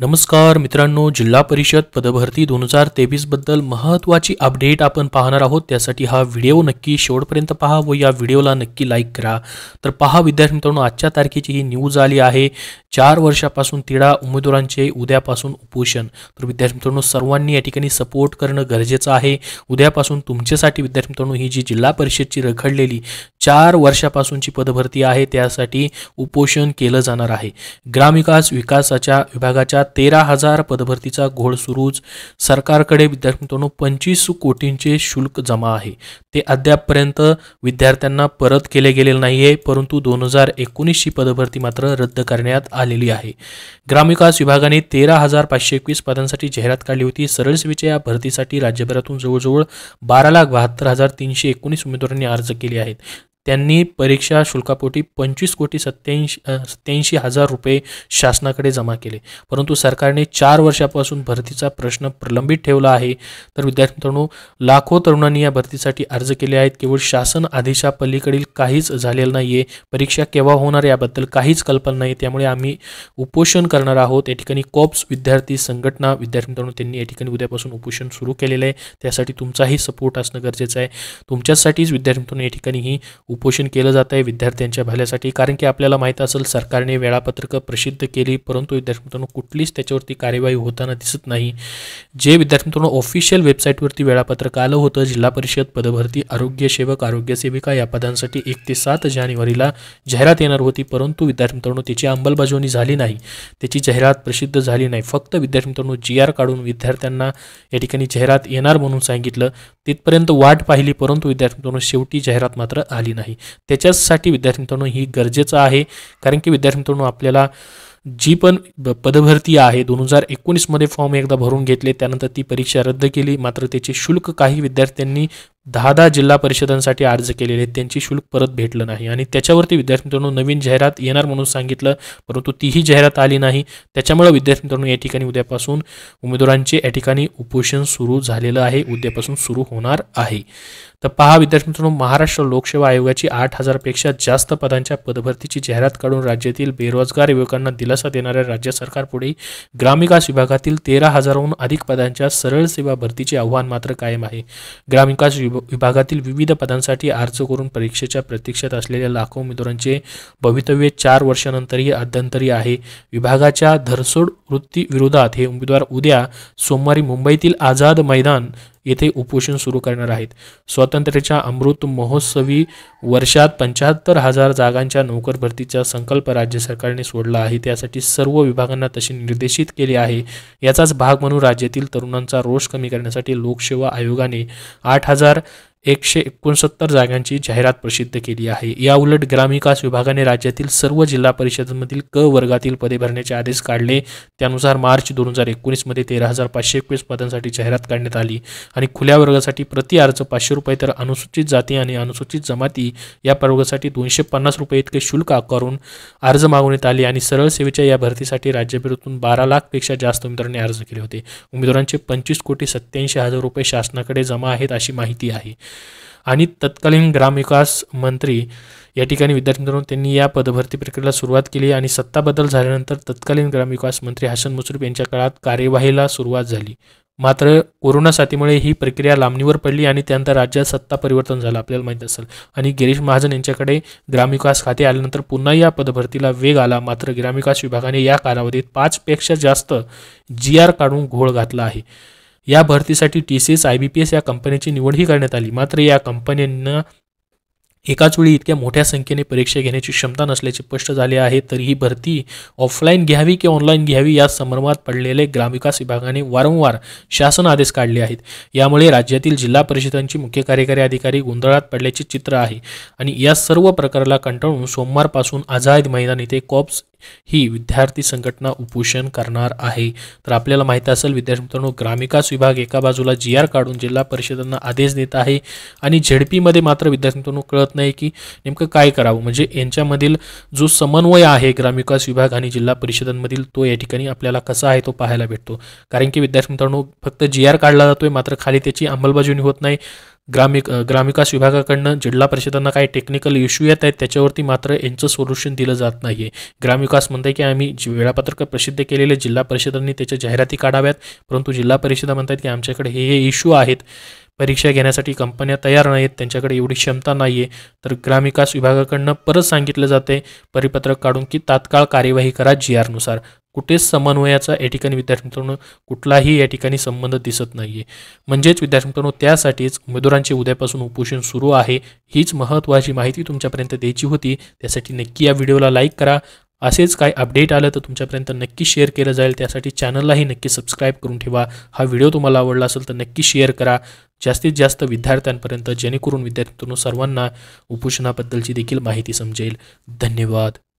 नमस्कार मित्रांनो जिल्हा परिषद पदभरती दोन हजार तेवीसबद्दल महत्वाची अपडेट आपण पाहणार आहोत त्यासाठी हा व्हिडिओ नक्की शेवटपर्यंत पहा व या व्हिडिओला नक्की लाईक करा तर पहा विद्यार्थी मित्रांनो आजच्या तारखेची ही न्यूज आली आहे चार वर्षापासून तिढा उमेदवारांचे उद्यापासून उपोषण तर विद्यार्थी मित्रांनो सर्वांनी या ठिकाणी सपोर्ट करणं गरजेचं आहे उद्यापासून तुमच्यासाठी विद्यार्थी मित्रांनो ही जी जिल्हा परिषदची रखडलेली चार वर्षापासूनची पदभरती आहे त्यासाठी उपोषण केलं जाणार आहे ग्रामविकास विकासाच्या विभागाच्या सध्या तेरा हजार पदभरतीचा घोळ सुरूच सरकारकडे विद्यार्थ्यांनो पंचवीस कोटींचे शुल्क जमा आहे ते अद्यापपर्यंत विद्यार्थ्यांना परत केले गेलेले नाही आहे परंतु दोन हजार एकोणीसची पदभरती मात्र रद्द करण्यात आलेली आहे ग्रामविकास विभागाने तेरा हजार पाचशे एकवीस पदांसाठी जाहिरात काढली होती सरळ सेवेच्या या भरतीसाठी राज्यभरातून जवळजवळ बारा लाख बहात्तर हजार तीनशे एकोणीस उमेदवारांनी अर्ज केले आहेत त्यांनी परीक्षा शुल्कापोटी पंचवीस कोटी सत्त्याऐंशी सत्त्याऐंशी हजार रुपये शासनाकडे जमा केले परंतु सरकारने चार वर्षापासून भरतीचा प्रश्न प्रलंबित ठेवला आहे तर विद्यार्थी मित्रांनो लाखो तरुणांनी या भरतीसाठी अर्ज केले आहेत केवळ शासन आदेशा पलीकडील काहीच झालेलं नाही आहे परीक्षा केव्हा होणार याबद्दल काहीच कल्पना नाही त्यामुळे आम्ही उपोषण करणार आहोत या ठिकाणी कॉप्स विद्यार्थी संघटना विद्यार्थी मित्रांनो त्यांनी या ठिकाणी उद्यापासून उपोषण सुरू केलेलं आहे त्यासाठी तुमचाही सपोर्ट असणं गरजेचं आहे तुमच्यासाठीच विद्यार्थी मित्रांनो या ठिकाणी ही उपोषण केलं जात आहे विद्यार्थ्यांच्या भल्यासाठी कारण की आपल्याला माहीत असेल सरकारने वेळापत्रकं प्रसिद्ध केली परंतु विद्यार्थी मित्रांनो कुठलीच त्याच्यावरती कार्यवाही होताना दिसत नाही जे विद्यार्थी मित्रांनो ऑफिशियल वेबसाईटवरती वेळापत्रक आलं होतं जिल्हा परिषद पदभरती आरोग्य सेवक आरोग्य सेविका या पदांसाठी एक ते सात जानेवारीला जाहिरात येणार होती परंतु विद्यार्थी मित्रांनो त्याची अंमलबजावणी झाली नाही त्याची जाहिरात प्रसिद्ध झाली नाही फक्त विद्यार्थी मित्रांनो जी आर काढून विद्यार्थ्यांना या ठिकाणी जाहिरात येणार म्हणून सांगितलं तिथपर्यंत वाट पाहिली परंतु विद्यार्थी मित्रांनो शेवटी जाहिरात मात्र आली नाही नाही त्याच्याचसाठी विद्यार्थी मित्रांनो ही गरजेचं आहे कारण की विद्यार्थी मित्रांनो आपल्याला जी पण पदभरती आहे दोन हजार एकोणीसमध्ये फॉर्म एकदा भरून घेतले त्यानंतर ती परीक्षा रद्द केली मात्र त्याचे शुल्क काही विद्यार्थ्यांनी दहा दहा जिल्हा परिषदांसाठी अर्ज केलेले त्यांची शुल्क परत भेटलं नाही आणि त्याच्यावरती विद्यार्थी मित्रांनो नवीन जाहिरात येणार म्हणून सांगितलं परंतु तीही जाहिरात आली नाही त्याच्यामुळे विद्यार्थी मित्रांनो या ठिकाणी उद्यापासून उमेदवारांचे या ठिकाणी उपोषण सुरू झालेलं आहे उद्यापासून सुरू होणार आहे तर पहा विद्यार्थी मित्रांनो महाराष्ट्र लोकसेवा आयोगाची आठ हजारपेक्षा जास्त पदांच्या पदभरतीची जाहिरात काढून राज्यातील बेरोजगार युवकांना दिला दिलासा देणाऱ्या राज्य सरकारपुढे ग्रामविकास विभागातील तेरा हजारहून अधिक पदांच्या सरळ सेवा भरतीचे आव्हान मात्र कायम आहे ग्रामविकास विभागातील विविध पदांसाठी अर्ज करून परीक्षेच्या प्रतीक्षेत असलेल्या लाखो उमेदवारांचे भवितव्य चार वर्षानंतरही अध्यंतरी आहे विभागाच्या धरसोड वृत्ती विरोधात हे उमेदवार उद्या सोमवारी मुंबईतील आझाद मैदान येथे उपोषण सुरू करणार आहेत स्वातंत्र्याच्या अमृत महोत्सवी वर्षात पंच्याहत्तर हजार जागांच्या नोकर भरतीचा संकल्प राज्य सरकारने सोडला आहे त्यासाठी सर्व विभागांना तसे निर्देशित केले आहे याचाच भाग म्हणून राज्यातील तरुणांचा रोष कमी करण्यासाठी लोकसेवा आयोगाने आठ हजार एकशे एकोणसत्तर जागांची जाहिरात प्रसिद्ध केली आहे याउलट ग्रामविकास विभागाने राज्यातील सर्व जिल्हा परिषदांमधील क वर्गातील पदे भरण्याचे आदेश काढले त्यानुसार मार्च दोन हजार एकोणीसमध्ये तेरा हजार पाचशे एकवीस पदांसाठी जाहिरात काढण्यात आली आणि खुल्या वर्गासाठी प्रति अर्ज पाचशे रुपये तर अनुसूचित जाती आणि अनुसूचित जमाती या प्रवर्गासाठी दोनशे पन्नास रुपये इतके शुल्क आकारून अर्ज मागवण्यात आले आणि सरळ सेवेच्या या भरतीसाठी राज्यभरातून बारा लाखपेक्षा जास्त उमेदवारांनी अर्ज केले होते उमेदवारांचे पंचवीस कोटी सत्त्याऐंशी हजार रुपये शासनाकडे जमा आहेत अशी माहिती आहे आणि तत्कालीन ग्रामविकास मंत्री या ठिकाणी विद्यार्थी मित्रांनो त्यांनी या पदभरती प्रक्रियेला सुरुवात केली आणि सत्ता बदल झाल्यानंतर तत्कालीन ग्रामविकास मंत्री हसन मुश्रीफ यांच्या काळात कार्यवाहीला सुरुवात झाली मात्र कोरोना साथीमुळे ही प्रक्रिया लांबणीवर पडली आणि त्यानंतर राज्यात सत्ता परिवर्तन झालं आपल्याला माहीत असेल आणि गिरीश महाजन यांच्याकडे ग्रामविकास खाते आल्यानंतर पुन्हा या पदभरतीला वेग आला मात्र ग्रामविकास विभागाने या कालावधीत पाचपेक्षा जास्त जी आर काढून घोळ घातला आहे या भरतीसाठी T C S I B P S या कंपनीची निवडही करण्यात आली मात्र या कंपन्यांना एकाच वेळी इतक्या मोठ्या संख्येने परीक्षा घेण्याची क्षमता नसल्याचे स्पष्ट झाले आहे तरी ही भरती ऑफलाईन घ्यावी की ऑनलाईन घ्यावी या संभ्रमात पडलेले ग्रामविकास विभागाने वारंवार शासन आदेश काढले आहेत यामुळे राज्यातील जिल्हा परिषदांची मुख्य कार्यकारी अधिकारी गोंधळात पडल्याचे चित्र आहे आणि या सर्व प्रकाराला कंटाळून सोमवारपासून आझाद मैदान येथे कॉप्स ही विद्यार्थी संघटना उपोषण करणार आहे तर आपल्याला माहिती असेल विद्यार्थी मित्रांनो ग्रामविकास विभाग एका बाजूला जी आर काढून जिल्हा परिषदांना आदेश देत आहे आणि मध्ये मात्र विद्यार्थी मित्रांनो कळत नाही की नेमकं काय करावं म्हणजे यांच्यामधील जो समन्वय आहे ग्रामविकास विभाग आणि जिल्हा परिषदांमधील तो या ठिकाणी आपल्याला कसा आहे तो पाहायला भेटतो कारण की विद्यार्थी मित्रांनो फक्त जी आर काढला जातोय मात्र खाली त्याची अंमलबजावणी होत नाही ग्रामिक ग्रामविकास विभागाकडनं जिल्हा परिषदांना काही टेक्निकल इश्यू येत आहेत त्याच्यावरती मात्र यांचं सोल्युशन दिलं जात नाही आहे ग्रामविकास म्हणते की आम्ही वेळापत्रक प्रसिद्ध केलेले जिल्हा परिषदांनी त्याच्या जाहिराती काढाव्यात परंतु जिल्हा परिषदा आहेत की आमच्याकडे हे हे इश्यू आहेत परीक्षा घेण्यासाठी कंपन्या तयार नाहीत त्यांच्याकडे एवढी क्षमता नाही आहे तर ग्रामविकास विभागाकडनं परत सांगितलं जाते परिपत्रक काढून की तात्काळ कार्यवाही करा जी आरनुसार कुठेच समन्वयाचा या ठिकाणी विद्यार्थी मित्रांनो कुठलाही या ठिकाणी संबंध दिसत नाही आहे म्हणजेच विद्यार्थी मित्रांनो त्यासाठीच उमेदवारांचे उद्यापासून उपोषण सुरू आहे हीच महत्त्वाची माहिती तुमच्यापर्यंत द्यायची होती त्यासाठी नक्की या व्हिडिओला लाईक करा असेच काय अपडेट आलं तर तुमच्यापर्यंत नक्की शेअर केलं जाईल त्यासाठी चॅनललाही नक्की सबस्क्राईब करून ठेवा हा व्हिडिओ तुम्हाला आवडला असेल तर नक्की शेअर करा जास्तीत जास्त विद्यार्थ्यांपर्यंत जेणेकरून मित्रांनो सर्वांना उपोषणाबद्दलची देखील माहिती समजेल धन्यवाद